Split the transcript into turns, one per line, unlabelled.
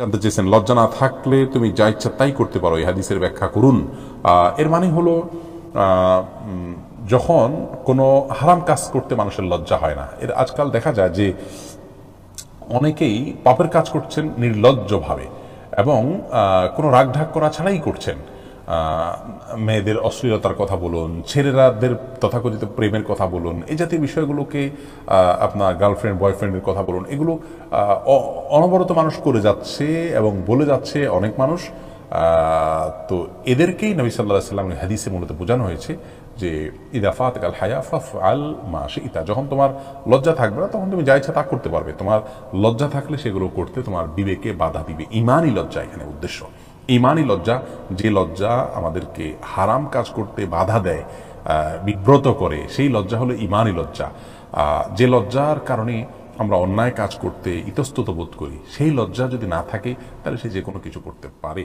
জানতে চেয়েছেন লজ্জা না থাকলে তুমি যা ইচ্ছা তাই করতে পারো এই হাদিসের ব্যাখ্যা করুন এর মানে হলো যখন কোনো হারাম কাজ করতে মানুষের লজ্জা হয় না এর আজকাল দেখা যায় যে অনেকেই পাপের কাজ করছেন নির্লজ্জভাবে এবং কোনো ঢাক করা ছাড়াই করছেন মেয়েদের অশ্লীলতার কথা বলুন ছেলেরাদের তথাকথিত প্রেমের কথা বলুন এই জাতীয় বিষয়গুলোকে আপনার গার্লফ্রেন্ড বয়ফ্রেন্ডের কথা বলুন এগুলো অনবরত মানুষ করে যাচ্ছে এবং বলে যাচ্ছে অনেক মানুষ তো এদেরকেই নবী সাল্লাহ সাল্লাম হাদিসে মূলত বোঝানো হয়েছে যে ইদাফাত আল হায়া ফাফ আল মাসে ইতা যখন তোমার লজ্জা থাকবে না তখন তুমি যা ইচ্ছা তা করতে পারবে তোমার লজ্জা থাকলে সেগুলো করতে তোমার বিবেকে বাধা দিবে ইমানই লজ্জা এখানে উদ্দেশ্য ইমানই লজ্জা যে লজ্জা আমাদেরকে হারাম কাজ করতে বাধা দেয় বিব্রত করে সেই লজ্জা হলো ইমানই লজ্জা যে লজ্জার কারণে আমরা অন্যায় কাজ করতে ইতস্তত বোধ করি সেই লজ্জা যদি না থাকে তাহলে সে যে কোনো কিছু করতে পারে